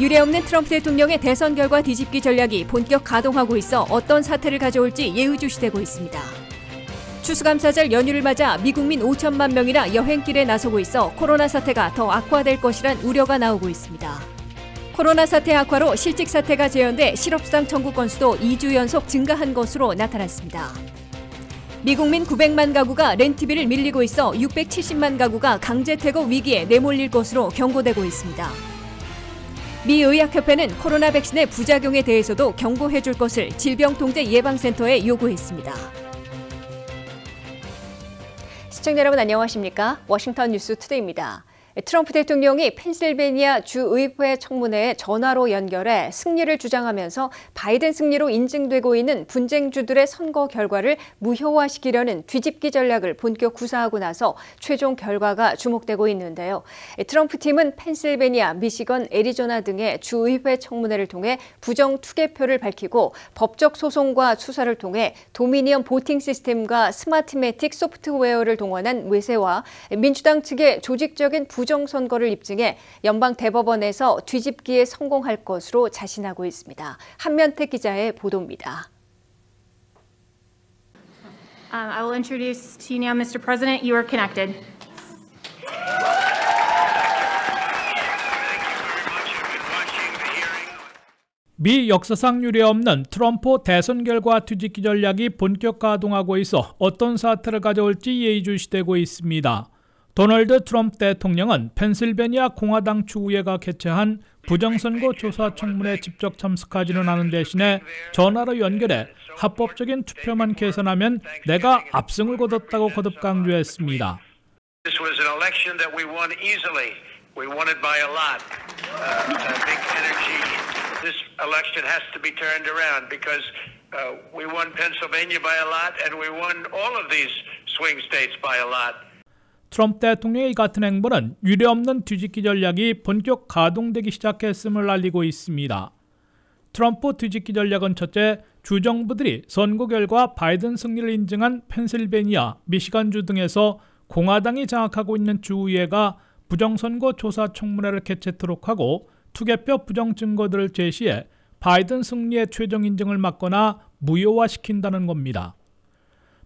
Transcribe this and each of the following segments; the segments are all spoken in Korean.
유례없는 트럼프 대통령의 대선 결과 뒤집기 전략이 본격 가동하고 있어 어떤 사태를 가져올지 예우주시되고 있습니다. 추수감사절 연휴를 맞아 미국민 5천만 명이나 여행길에 나서고 있어 코로나 사태가 더 악화될 것이란 우려가 나오고 있습니다. 코로나 사태 악화로 실직 사태가 재현돼 실업수당 청구 건수도 2주 연속 증가한 것으로 나타났습니다. 미국민 900만 가구가 렌트비를 밀리고 있어 670만 가구가 강제 퇴거 위기에 내몰릴 것으로 경고되고 있습니다. 미 의학협회는 코로나 백신의 부작용에 대해서도 경고해 줄 것을 질병통제예방센터에 요구했습니다. 시청자 여러분 안녕하십니까? 워싱턴 뉴스 투데이입니다. 트럼프 대통령이 펜실베니아 주의회 청문회에 전화로 연결해 승리를 주장하면서 바이든 승리로 인증되고 있는 분쟁주들의 선거 결과를 무효화시키려는 뒤집기 전략을 본격 구사하고 나서 최종 결과가 주목되고 있는데요. 트럼프 팀은 펜실베니아, 미시건, 애리조나 등의 주의회 청문회를 통해 부정 투개표를 밝히고 법적 소송과 수사를 통해 도미니언 보팅 시스템과 스마트매틱 소프트웨어를 동원한 외세와 민주당 측의 조직적인 부정 부정선거를 입증해 연방 대법원에서 뒤집기에 성공할 것으로 자신하고 있습니다. 한면택 기자의 보도입니다. Uh, I will introduce to you now, Mr. President. You are connected. 미 역사상 유례 없는 트럼프 대선 결과 뒤집기 전략이 본격 가동하고 있어 어떤 사태를 가져올지 예의주시되고 있습니다. 도널드 트럼프 대통령은 펜실베니아 공화당 추우회가 개최한 부정선거 조사 청문회 직접 참석하지는 않은 대신에 전화로 연결해 합법적인 투표만 개선하면 내가 압승을 거뒀다고 거듭 강조했습니다. 트럼프 대통령의 같은 행보는 유례없는 뒤집기 전략이 본격 가동되기 시작했음을 알리고 있습니다. 트럼프 뒤집기 전략은 첫째, 주정부들이 선거 결과 바이든 승리를 인증한 펜실베니아, 미시간주 등에서 공화당이 장악하고 있는 주의회가 부정선거 조사 청문회를 개최토록 하고 투개표 부정 증거들을 제시해 바이든 승리의 최종 인증을 막거나 무효화시킨다는 겁니다.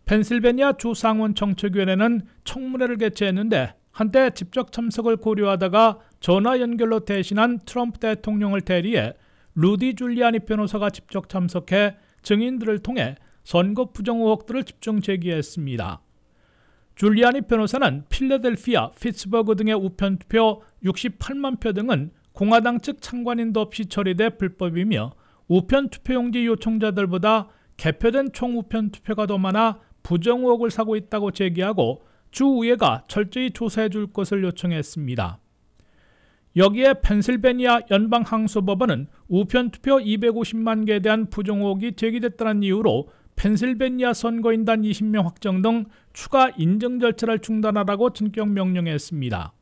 펜실베니아 주상원 정책위원회는 청문회를 개최했는데 한때 직접 참석을 고려하다가 전화 연결로 대신한 트럼프 대통령을 대리해 루디 줄리아니 변호사가 직접 참석해 증인들을 통해 선거 부정 의혹들을 집중 제기했습니다. 줄리아니 변호사는 필라델피아, 피츠버그 등의 우편투표 68만 표 등은 공화당 측 참관인도 없이 처리돼 불법이며 우편투표용지 요청자들보다 개표된 총 우편투표가 더 많아 부정 의혹을 사고 있다고 제기하고 주의회가 철저히 조사해 줄 것을 요청했습니다. 여기에 펜실베니아 연방항소법원은 우편 투표 250만 개에 대한 부정 의혹이 제기됐다는 이유로 펜실베니아 선거인단 20명 확정 등 추가 인정 절차를 중단하라고 진격 명령했습니다.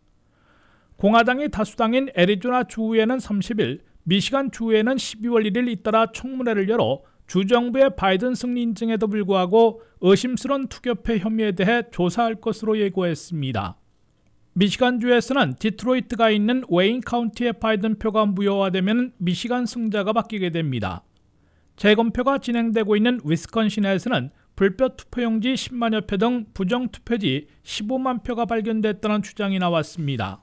공화당이 다수당인 애리조나 주에는 30일, 미시간 주에는 12월 1일 잇따라 청문회를 열어 주정부의 바이든 승리 인증에도 불구하고 의심스러운 투교패 혐의에 대해 조사할 것으로 예고했습니다. 미시간주에서는 디트로이트가 있는 웨인 카운티의 바이든 표가 무효화되면 미시간 승자가 바뀌게 됩니다. 재검표가 진행되고 있는 위스콘신에서는 불법 투표용지 10만여 표 등 부정 투표지 15만 표가 발견됐다는 주장이 나왔습니다.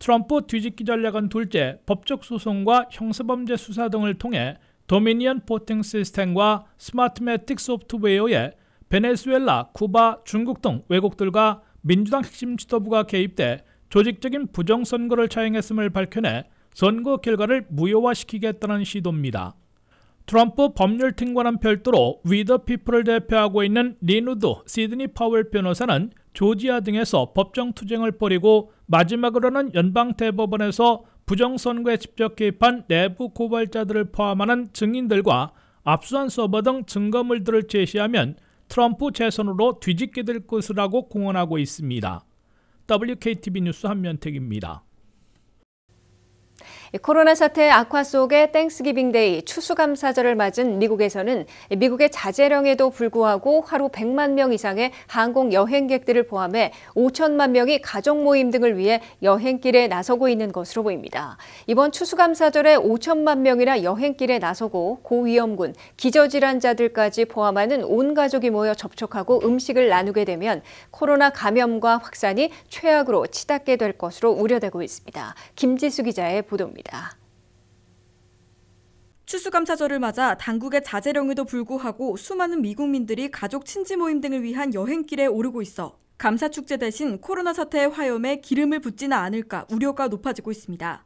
트럼프 뒤집기 전략은 둘째, 법적 소송과 형사범죄 수사 등을 통해 도미니언 포팅 시스템과 스마트매틱 소프트웨어에 베네수엘라, 쿠바, 중국 등 외국들과 민주당 핵심 지도부가 개입돼 조직적인 부정선거를 차용했음을 밝혀내 선거 결과를 무효화시키겠다는 시도입니다. 트럼프 법률팀과는 별도로 위더 피플을 대표하고 있는 리누드 시드니 파월 변호사는 조지아 등에서 법정 투쟁을 벌이고 마지막으로는 연방대법원에서 부정선거에 직접 개입한 내부 고발자들을 포함하는 증인들과 압수한 서버 등 증거물들을 제시하면 트럼프 재선으로 뒤집게 될 것이라고 공언하고 있습니다. WKTV 뉴스 한면택입니다. 예, 코로나 사태 악화 속에 땡스기빙데이 추수감사절을 맞은 미국에서는 미국의 자제령에도 불구하고 하루 100만 명 이상의 항공 여행객들을 포함해 5천만 명이 가족 모임 등을 위해 여행길에 나서고 있는 것으로 보입니다. 이번 추수감사절에 5천만 명이나 여행길에 나서고 고위험군, 기저질환자들까지 포함하는 온 가족이 모여 접촉하고 음식을 나누게 되면 코로나 감염과 확산이 최악으로 치닫게 될 것으로 우려되고 있습니다. 김지수 기자의 보도입니다. 있습니다. 추수감사절을 맞아 당국의 자제령에도 불구하고 수많은 미국민들이 가족 친지 모임 등을 위한 여행길에 오르고 있어 감사축제 대신 코로나 사태의 화염에 기름을 붓지나 않을까 우려가 높아지고 있습니다.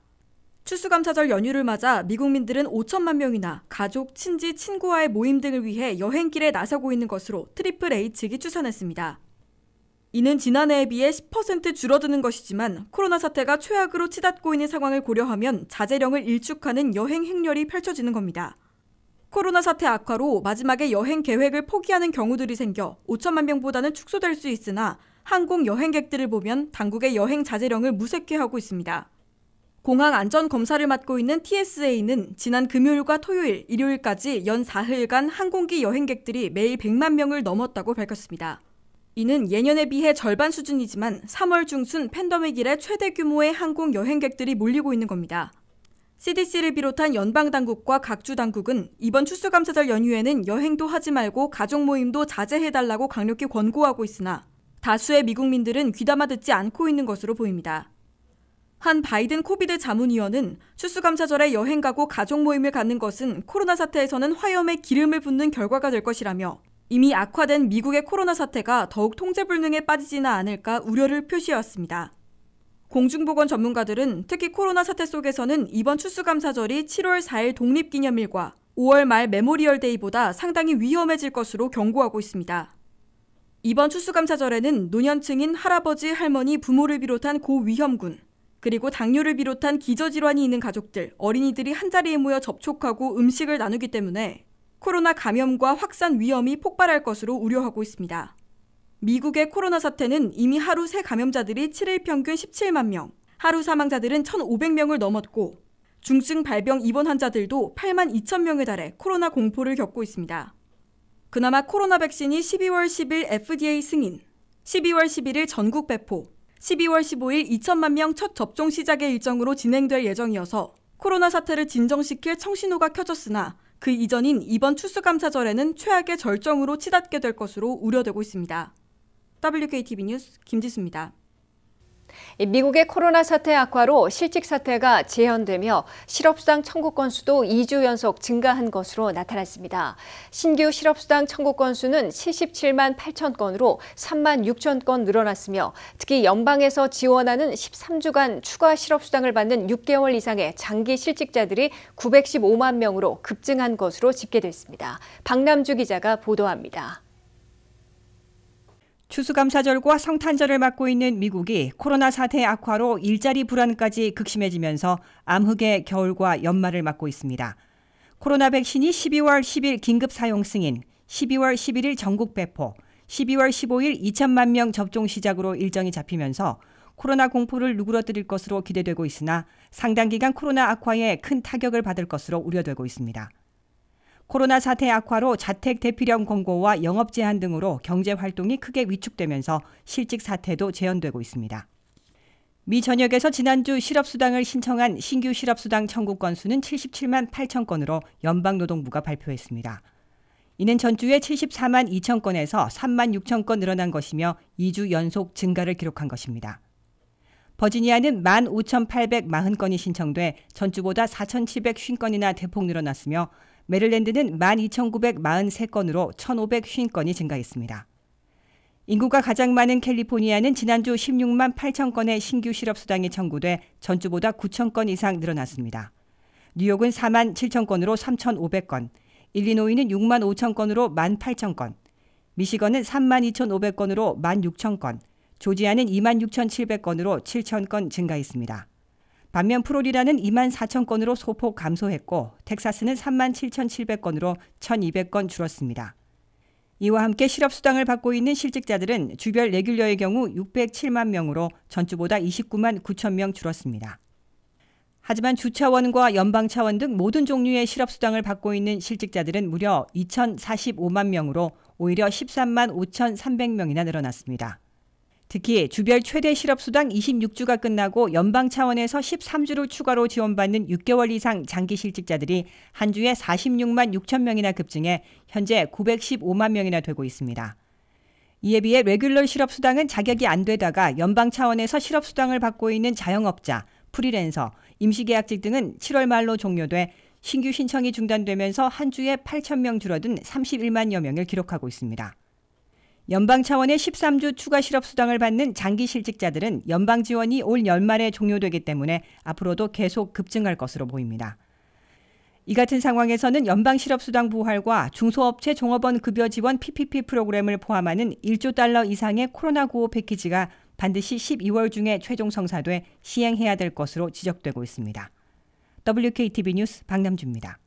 추수감사절 연휴를 맞아 미국민들은 5천만 명이나 가족, 친지, 친구와의 모임 등을 위해 여행길에 나서고 있는 것으로 트리플 측이 추산했습니다. 이는 지난해에 비해 10% 줄어드는 것이지만 코로나 사태가 최악으로 치닫고 있는 상황을 고려하면 자재령을 일축하는 여행 행렬이 펼쳐지는 겁니다. 코로나 사태 악화로 마지막에 여행 계획을 포기하는 경우들이 생겨 5천만 명보다는 축소될 수 있으나 항공 여행객들을 보면 당국의 여행 자재령을 무색해 하고 있습니다. 공항 안전 검사를 맡고 있는 TSA는 지난 금요일과 토요일, 일요일까지 연4일간 항공기 여행객들이 매일 100만 명을 넘었다고 밝혔습니다. 이는 예년에 비해 절반 수준이지만 3월 중순 팬더믹 이래 최대 규모의 항공 여행객들이 몰리고 있는 겁니다. CDC를 비롯한 연방 당국과 각주 당국은 이번 추수감사절 연휴에는 여행도 하지 말고 가족 모임도 자제해달라고 강력히 권고하고 있으나 다수의 미국민들은 귀담아 듣지 않고 있는 것으로 보입니다. 한 바이든 코비드 자문위원은 추수감사절에 여행 가고 가족 모임을 갖는 것은 코로나 사태에서는 화염에 기름을 붓는 결과가 될 것이라며 이미 악화된 미국의 코로나 사태가 더욱 통제불능에 빠지지는 않을까 우려를 표시했습니다. 공중보건 전문가들은 특히 코로나 사태 속에서는 이번 추수감사절이 7월 4일 독립기념일과 5월 말 메모리얼 데이보다 상당히 위험해질 것으로 경고하고 있습니다. 이번 추수감사절에는 노년층인 할아버지, 할머니, 부모를 비롯한 고위험군, 그리고 당뇨를 비롯한 기저질환이 있는 가족들, 어린이들이 한자리에 모여 접촉하고 음식을 나누기 때문에 코로나 감염과 확산 위험이 폭발할 것으로 우려하고 있습니다. 미국의 코로나 사태는 이미 하루 새 감염자들이 7일 평균 17만 명, 하루 사망자들은 1,500명을 넘었고 중증 발병 입원 환자들도 8만 2천 명에 달해 코로나 공포를 겪고 있습니다. 그나마 코로나 백신이 12월 10일 FDA 승인, 12월 11일 전국 배포, 12월 15일 2천만 명 첫 접종 시작의 일정으로 진행될 예정이어서 코로나 사태를 진정시킬 청신호가 켜졌으나 그 이전인 이번 추수감사절에는 최악의 절정으로 치닫게 될 것으로 우려되고 있습니다. WKTV 뉴스 김지수입니다. 미국의 코로나 사태 악화로 실직 사태가 재현되며 실업수당 청구 건수도 2주 연속 증가한 것으로 나타났습니다. 신규 실업수당 청구 건수는 77만 8천 건으로 3만 6천 건 늘어났으며 특히 연방에서 지원하는 13주간 추가 실업수당을 받는 6개월 이상의 장기 실직자들이 915만 명으로 급증한 것으로 집계됐습니다. 박남주 기자가 보도합니다. 추수감사절과 성탄절을 맞고 있는 미국이 코로나 사태 악화로 일자리 불안까지 극심해지면서 암흑의 겨울과 연말을 맞고 있습니다. 코로나 백신이 12월 10일 긴급 사용 승인, 12월 11일 전국 배포, 12월 15일 2천만 명 접종 시작으로 일정이 잡히면서 코로나 공포를 누그러뜨릴 것으로 기대되고 있으나 상당 기간 코로나 악화에 큰 타격을 받을 것으로 우려되고 있습니다. 코로나 사태 악화로 자택 대피령 권고와 영업 제한 등으로 경제 활동이 크게 위축되면서 실직 사태도 재현되고 있습니다. 미 전역에서 지난주 실업수당을 신청한 신규 실업수당 청구 건수는 77만 8천 건으로 연방노동부가 발표했습니다. 이는 전주에 74만 2천 건에서 3만 6천 건 늘어난 것이며 2주 연속 증가를 기록한 것입니다. 버지니아는 1 5,840건이 신청돼 전주보다 4,750건이나 대폭 늘어났으며 메릴랜드는 12,943건으로 1,550건이 증가했습니다. 인구가 가장 많은 캘리포니아는 지난주 16만 8천 건의 신규 실업수당이 청구돼 전주보다 9천 건 이상 늘어났습니다. 뉴욕은 4만 7천 건으로 3,500건, 일리노이는 6만 5천 건으로 1만 8천 건, 미시건은 3만 2,500건으로 1만 6천 건, 조지아는 2만 6,700건으로 7천 건 증가했습니다. 반면 프로리라는 2만 4천 건으로 소폭 감소했고 텍사스는 3만 7,700건으로 1,200건 줄었습니다. 이와 함께 실업수당을 받고 있는 실직자들은 주별 레귤러의 경우 607만 명으로 전주보다 29만 9천 명 줄었습니다. 하지만 주차원과 연방차원 등 모든 종류의 실업수당을 받고 있는 실직자들은 무려 2,045만 명으로 오히려 13만 5,300명이나 늘어났습니다. 특히 주별 최대 실업수당 26주가 끝나고 연방 차원에서 13주를 추가로 지원받는 6개월 이상 장기 실직자들이 한 주에 46만 6천 명이나 급증해 현재 915만 명이나 되고 있습니다. 이에 비해 레귤러 실업수당은 자격이 안 되다가 연방 차원에서 실업수당을 받고 있는 자영업자, 프리랜서, 임시계약직 등은 7월 말로 종료돼 신규 신청이 중단되면서 한 주에 8천 명 줄어든 31만여 명을 기록하고 있습니다. 연방 차원의 13주 추가 실업 수당을 받는 장기 실직자들은 연방 지원이 올 연말에 종료되기 때문에 앞으로도 계속 급증할 것으로 보입니다. 이 같은 상황에서는 연방 실업 수당 부활과 중소업체 종업원 급여 지원 PPP 프로그램을 포함하는 1조 달러 이상의 코로나 구호 패키지가 반드시 12월 중에 최종 성사돼 시행해야 될 것으로 지적되고 있습니다. WKTV 뉴스 박남주입니다.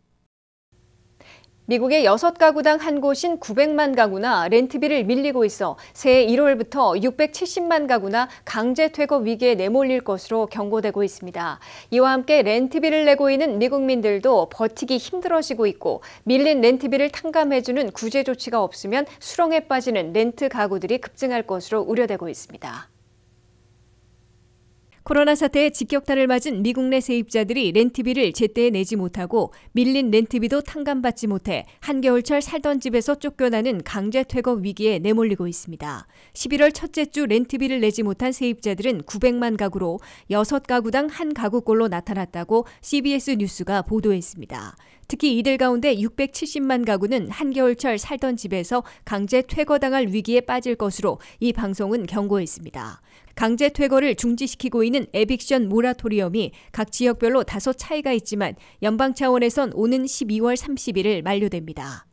미국의 6가구당 한 곳인 900만 가구나 렌트비를 밀리고 있어 새해 1월부터 670만 가구나 강제 퇴거 위기에 내몰릴 것으로 경고되고 있습니다. 이와 함께 렌트비를 내고 있는 미국민들도 버티기 힘들어지고 있고 밀린 렌트비를 탕감해주는 구제 조치가 없으면 수렁에 빠지는 렌트 가구들이 급증할 것으로 우려되고 있습니다. 코로나 사태에 직격탄을 맞은 미국 내 세입자들이 렌트비를 제때 내지 못하고 밀린 렌트비도 탕감받지 못해 한겨울철 살던 집에서 쫓겨나는 강제 퇴거 위기에 내몰리고 있습니다. 11월 첫째 주 렌트비를 내지 못한 세입자들은 900만 가구로 6가구당 한 가구꼴로 나타났다고 CBS 뉴스가 보도했습니다. 특히 이들 가운데 670만 가구는 한겨울철 살던 집에서 강제 퇴거당할 위기에 빠질 것으로 이 방송은 경고했습니다. 강제 퇴거를 중지시키고 있는 에빅션 모라토리엄이 각 지역별로 다소 차이가 있지만 연방 차원에선 오는 12월 3 0일 만료됩니다.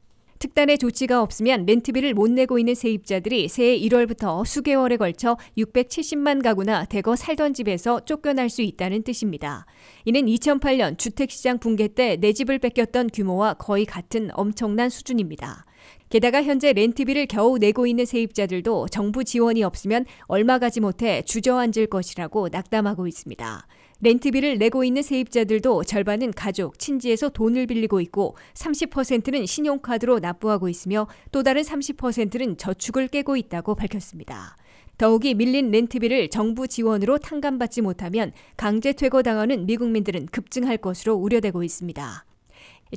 특단의 조치가 없으면 렌트비를 못 내고 있는 세입자들이 새해 1월부터 수개월에 걸쳐 670만 가구나 대거 살던 집에서 쫓겨날 수 있다는 뜻입니다. 이는 2008년 주택시장 붕괴 때 내 집을 뺏겼던 규모와 거의 같은 엄청난 수준입니다. 게다가 현재 렌트비를 겨우 내고 있는 세입자들도 정부 지원이 없으면 얼마 가지 못해 주저앉을 것이라고 낙담하고 있습니다. 렌트비를 내고 있는 세입자들도 절반은 가족, 친지에서 돈을 빌리고 있고 30%는 신용카드로 납부하고 있으며 또 다른 30%는 저축을 깨고 있다고 밝혔습니다. 더욱이 밀린 렌트비를 정부 지원으로 탕감받지 못하면 강제 퇴거당하는 미국민들은 급증할 것으로 우려되고 있습니다.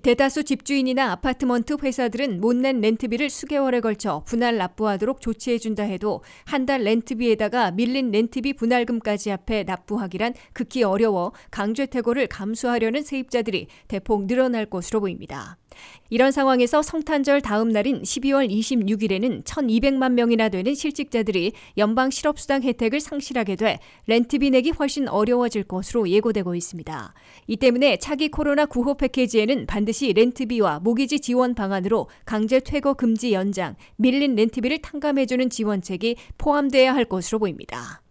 대다수 집주인이나 아파트먼트 회사들은 못낸 렌트비를 수개월에 걸쳐 분할 납부하도록 조치해준다 해도 한 달 렌트비에다가 밀린 렌트비 분할금까지 앞에 납부하기란 극히 어려워 강제 퇴거를 감수하려는 세입자들이 대폭 늘어날 것으로 보입니다. 이런 상황에서 성탄절 다음 날인 12월 26일에는 1,200만 명이나 되는 실직자들이 연방 실업수당 혜택을 상실하게 돼 렌트비 내기 훨씬 어려워질 것으로 예고되고 있습니다. 이 때문에 차기 코로나 구호 패키지에는 반드시 렌트비와 모기지 지원 방안으로 강제 퇴거 금지 연장, 밀린 렌트비를 탕감해주는 지원책이 포함돼야 할 것으로 보입니다.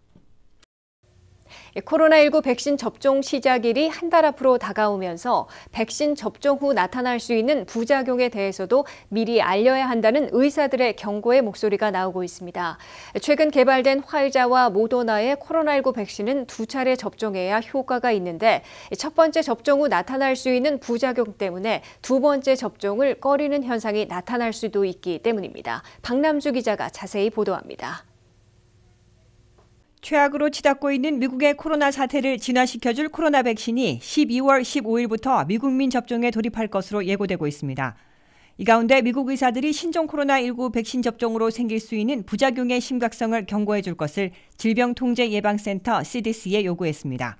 예, 코로나19 백신 접종 시작일이 한 달 앞으로 다가오면서 백신 접종 후 나타날 수 있는 부작용에 대해서도 미리 알려야 한다는 의사들의 경고의 목소리가 나오고 있습니다. 최근 개발된 화이자와 모더나의 코로나19 백신은 두 차례 접종해야 효과가 있는데 첫 번째 접종 후 나타날 수 있는 부작용 때문에 두 번째 접종을 꺼리는 현상이 나타날 수도 있기 때문입니다. 박남주 기자가 자세히 보도합니다. 최악으로 치닫고 있는 미국의 코로나 사태를 진화시켜줄 코로나 백신이 12월 15일부터 미국민 접종에 돌입할 것으로 예고되고 있습니다. 이 가운데 미국 의사들이 신종 코로나19 백신 접종으로 생길 수 있는 부작용의 심각성을 경고해 줄 것을 질병통제예방센터 CDC에 요구했습니다.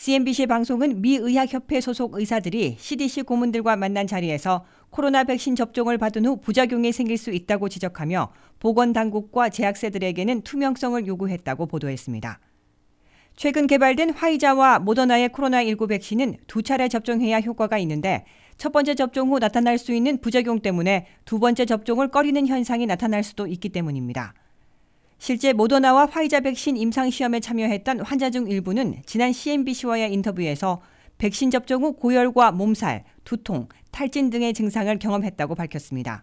CNBC 방송은 미 의학협회 소속 의사들이 CDC 고문들과 만난 자리에서 코로나 백신 접종을 받은 후 부작용이 생길 수 있다고 지적하며 보건당국과 제약사들에게는 투명성을 요구했다고 보도했습니다. 최근 개발된 화이자와 모더나의 코로나19 백신은 두 차례 접종해야 효과가 있는데 첫 번째 접종 후 나타날 수 있는 부작용 때문에 두 번째 접종을 꺼리는 현상이 나타날 수도 있기 때문입니다. 실제 모더나와 화이자 백신 임상시험에 참여했던 환자 중 일부는 지난 CNBC와의 인터뷰에서 백신 접종 후 고열과 몸살, 두통, 탈진 등의 증상을 경험했다고 밝혔습니다.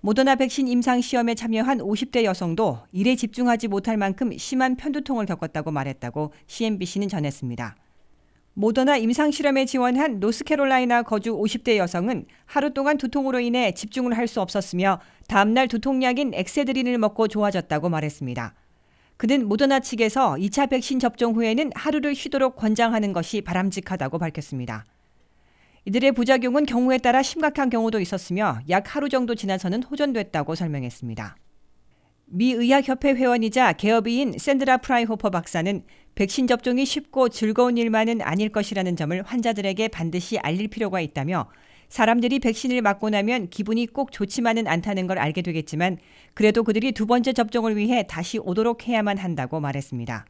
모더나 백신 임상시험에 참여한 50대 여성도 일에 집중하지 못할 만큼 심한 편두통을 겪었다고 말했다고 CNBC는 전했습니다. 모더나 임상실험에 지원한 노스캐롤라이나 거주 50대 여성은 하루 동안 두통으로 인해 집중을 할 수 없었으며 다음날 두통약인 엑세드린을 먹고 좋아졌다고 말했습니다. 그는 모더나 측에서 2차 백신 접종 후에는 하루를 쉬도록 권장하는 것이 바람직하다고 밝혔습니다. 이들의 부작용은 경우에 따라 심각한 경우도 있었으며 약 하루 정도 지나서는 호전됐다고 설명했습니다. 미 의학협회 회원이자 개업이인 샌드라 프라이호퍼 박사는 백신 접종이 쉽고 즐거운 일만은 아닐 것이라는 점을 환자들에게 반드시 알릴 필요가 있다며 사람들이 백신을 맞고 나면 기분이 꼭 좋지만은 않다는 걸 알게 되겠지만 그래도 그들이 두 번째 접종을 위해 다시 오도록 해야만 한다고 말했습니다.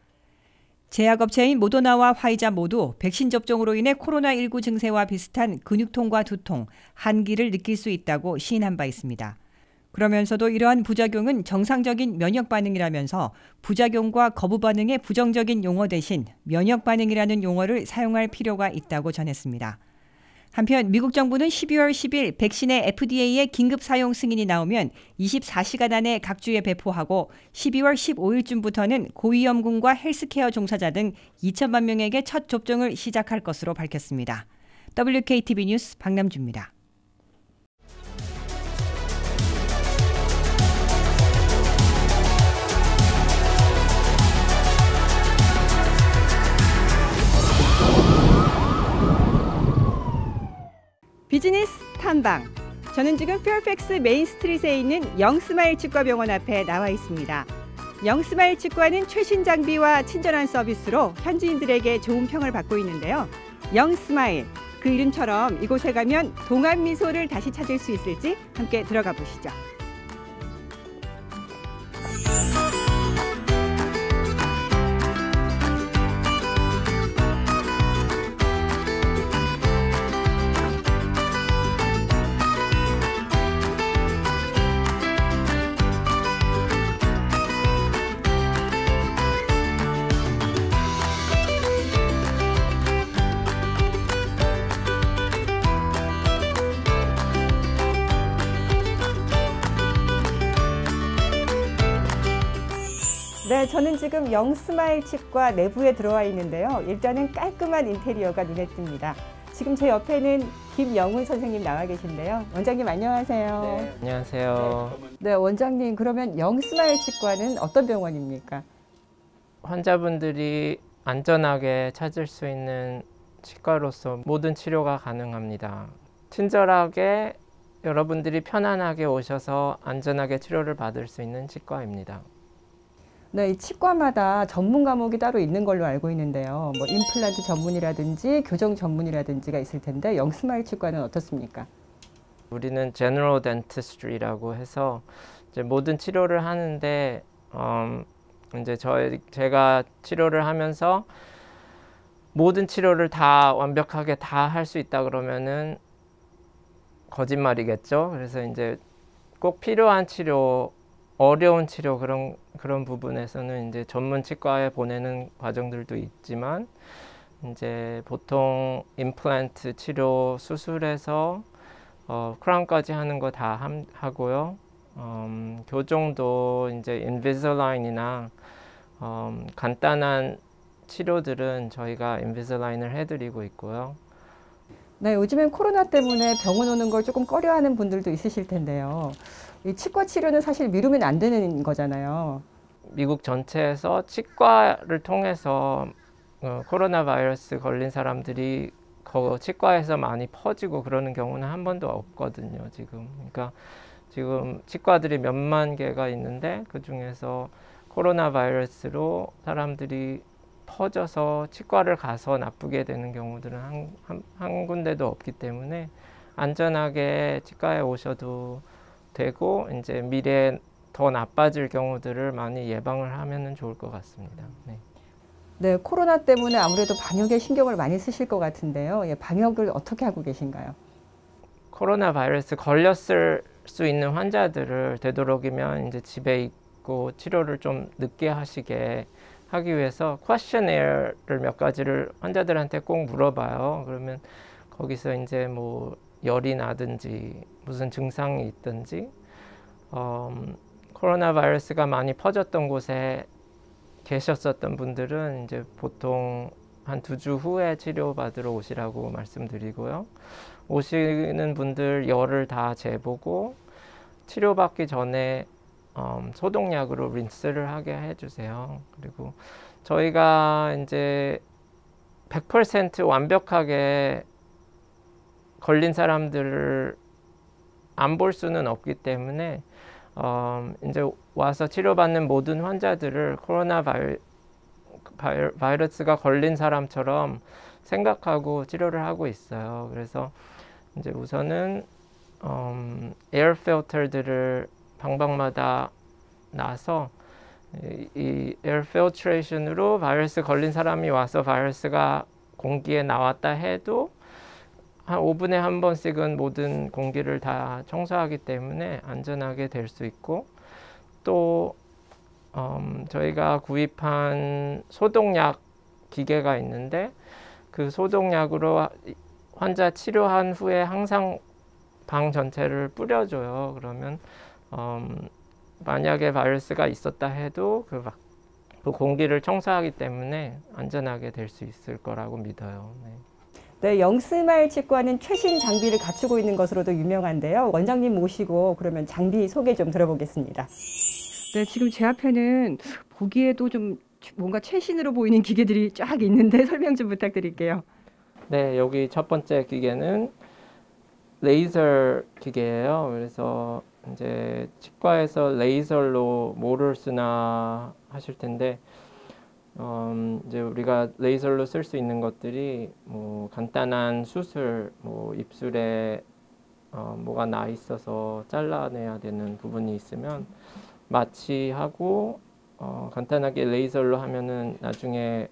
제약업체인 모더나와 화이자 모두 백신 접종으로 인해 코로나19 증세와 비슷한 근육통과 두통, 한기를 느낄 수 있다고 시인한 바 있습니다. 그러면서도 이러한 부작용은 정상적인 면역 반응이라면서 부작용과 거부 반응의 부정적인 용어 대신 면역 반응이라는 용어를 사용할 필요가 있다고 전했습니다. 한편 미국 정부는 12월 10일 백신의 FDA의 긴급 사용 승인이 나오면 24시간 안에 각 주에 배포하고 12월 15일쯤부터는 고위험군과 헬스케어 종사자 등 2천만 명에게 첫 접종을 시작할 것으로 밝혔습니다. WKTV 뉴스 박남주입니다. 비즈니스 탐방. 저는 지금 페어팩스 메인스트릿에 있는 영스마일 치과병원 앞에 나와 있습니다. 영스마일 치과는 최신 장비와 친절한 서비스로 현지인들에게 좋은 평을 받고 있는데요. 영스마일, 그 이름처럼 이곳에 가면 동안 미소를 다시 찾을 수 있을지 함께 들어가 보시죠. 저는 지금 영스마일 칩과 내부에 들어와 있는데요. 일단은 깔끔한 인테리어가 눈에 띕니다. 지금 제 옆에는 김영훈 선생님 나와 계신데요. 원장님 안녕하세요. 네, 안녕하세요. 네, 원장님 그러면 영스마일 치과는 어떤 병원입니까? 환자분들이 안전하게 찾을 수 있는 치과로서 모든 치료가 가능합니다. 친절하게 여러분들이 편안하게 오셔서 안전하게 치료를 받을 수 있는 치과입니다. 네, 이 치과마다 전문 과목이 따로 있는 걸로 알고 있는데요. 뭐 임플란트 전문이라든지 교정 전문이라든지가 있을 텐데 영스마일 치과는 어떻습니까? 우리는 General Dentistry라고 해서 이제 모든 치료를 하는데 음, 이제 저 제가 치료를 하면서 모든 치료를 다 완벽하게 다 할 수 있다 그러면은 거짓말이겠죠. 그래서 이제 꼭 필요한 치료 어려운 치료 그런 그런 부분에서는 이제 전문 치과에 보내는 과정들도 있지만 이제 보통 임플란트 치료 수술에서 어, 크라운까지 하는 거 다 하고요. 음, 교정도 그 이제 인비즈라인이나 음, 간단한 치료들은 저희가 인비즈라인을 해드리고 있고요. 네, 요즘엔 코로나 때문에 병원 오는 걸 조금 꺼려하는 분들도 있으실 텐데요. 이 치과 치료는 사실 미루면 안 되는 거잖아요. 미국 전체에서 치과를 통해서 어, 코로나 바이러스 걸린 사람들이 치과에서 많이 퍼지고 그러는 경우는 한 번도 없거든요. 지금 그러니까 지금 치과들이 몇만 개가 있는데 그 중에서 코로나 바이러스로 사람들이 퍼져서 치과를 가서 나쁘게 되는 경우들은 한, 한, 한 군데도 없기 때문에 안전하게 치과에 오셔도 되고 이제 미래에 더 나빠질 경우들을 많이 예방을 하면 은 좋을 것 같습니다. 네. 네, 코로나 때문에 아무래도 방역에 신경을 많이 쓰실 것 같은데요. 예, 방역을 어떻게 하고 계신가요? 코로나 바이러스 걸렸을 수 있는 환자들을 되도록이면 이제 집에 있고 치료를 좀 늦게 하시게 하기 위해서 쿼션웨어를몇 가지를 환자들한테 꼭 물어봐요. 그러면 거기서 이제 뭐 열이 나든지 무슨 증상이 있든지 어, 음, 코로나 바이러스가 많이 퍼졌던 곳에 계셨었던 분들은 이제 보통 한 두 주 후에 치료받으러 오시라고 말씀드리고요. 오시는 분들 열을 다 재보고 치료받기 전에 음, 소독약으로 린스를 하게 해주세요. 그리고 저희가 이제 100% 완벽하게 걸린 사람들을 안 볼 수는 없기 때문에 어, 이제 와서 치료받는 모든 환자들을 코로나 바이, 바이, 바이러스가 걸린 사람처럼 생각하고 치료를 하고 있어요. 그래서 이제 우선은 어, 에어 필터들을 방방마다 나서 이, 이 에어 필트레이션으로 바이러스 걸린 사람이 와서 바이러스가 공기에 나왔다 해도 한 5분에 한 번씩은 모든 공기를 다 청소하기 때문에 안전하게 될 수 있고 또 음, 저희가 구입한 소독약 기계가 있는데 그 소독약으로 환자 치료한 후에 항상 방 전체를 뿌려줘요. 그러면 음, 만약에 바이러스가 있었다 해도 그, 그 공기를 청소하기 때문에 안전하게 될 수 있을 거라고 믿어요. 네. 네, 영스마일 치과는 최신 장비를 갖추고 있는 것으로도 유명한데요. 원장님 모시고 그러면 장비 소개 좀 들어보겠습니다. 네, 지금 제 앞에는 보기에도 좀 뭔가 최신으로 보이는 기계들이 쫙 있는데 설명 좀 부탁드릴게요. 네, 여기 첫 번째 기계는 레이저 기계예요. 그래서 이제 치과에서 레이저로 모를 쓰나 하실 텐데 음, 이제 우리가 레이저로 쓸 수 있는 것들이 뭐 간단한 수술, 뭐 입술에 어, 뭐가 나 있어서 잘라내야 되는 부분이 있으면 마취하고 어, 간단하게 레이저로 하면은 나중에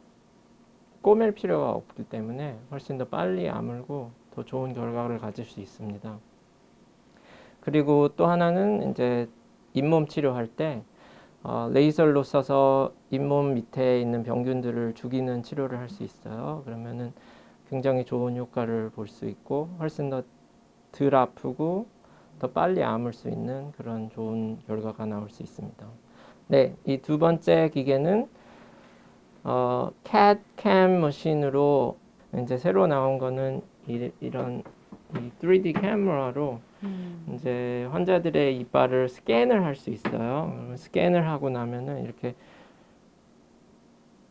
꼬맬 필요가 없기 때문에 훨씬 더 빨리 아물고 더 좋은 결과를 가질 수 있습니다. 그리고 또 하나는 이제 잇몸 치료할 때 어, 레이저로 써서 잇몸 밑에 있는 병균들을 죽이는 치료를 할 수 있어요. 그러면은 굉장히 좋은 효과를 볼 수 있고 훨씬 더 덜 아프고 더 빨리 아물 수 있는 그런 좋은 결과가 나올 수 있습니다. 네, 이 두 번째 기계는 어, CAD CAM 머신으로 이제 새로 나온 거는 이, 이런 3D 카메라로 음. 이제 환자들의 이빨을 스캔을 할 수 있어요. 스캔을 하고 나면은 이렇게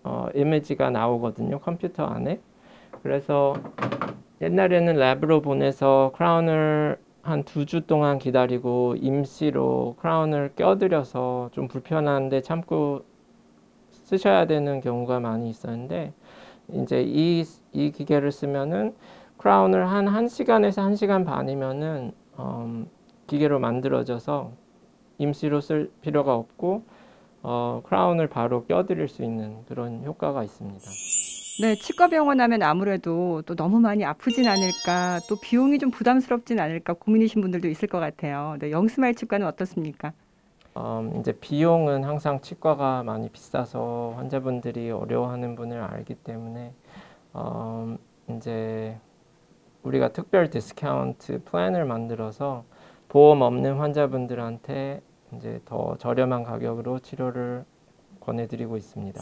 어, 이미지가 나오거든요. 컴퓨터 안에. 그래서 옛날에는 랩으로 보내서 크라운을 한 두 주 동안 기다리고 임시로 크라운을 껴드려서 좀 불편한데 참고 쓰셔야 되는 경우가 많이 있었는데 이제 이, 이 기계를 쓰면은 크라운을 한 1시간에서 1시간 반이면은 어, 기계로 만들어져서 임시로 쓸 필요가 없고 어, 크라운을 바로 껴드릴 수 있는 그런 효과가 있습니다. 네, 치과 병원 하면 아무래도 또 너무 많이 아프진 않을까, 또 비용이 좀 부담스럽진 않을까 고민이신 분들도 있을 것 같아요. 네, 영스마일 치과는 어떻습니까? 음, 이제 비용은 항상 치과가 많이 비싸서 환자분들이 어려워하는 분을 알기 때문에 음, 이제 우리가 특별 디스카운트 플랜을 만들어서 보험 없는 환자분들한테 이제 더 저렴한 가격으로 치료를 권해드리고 있습니다.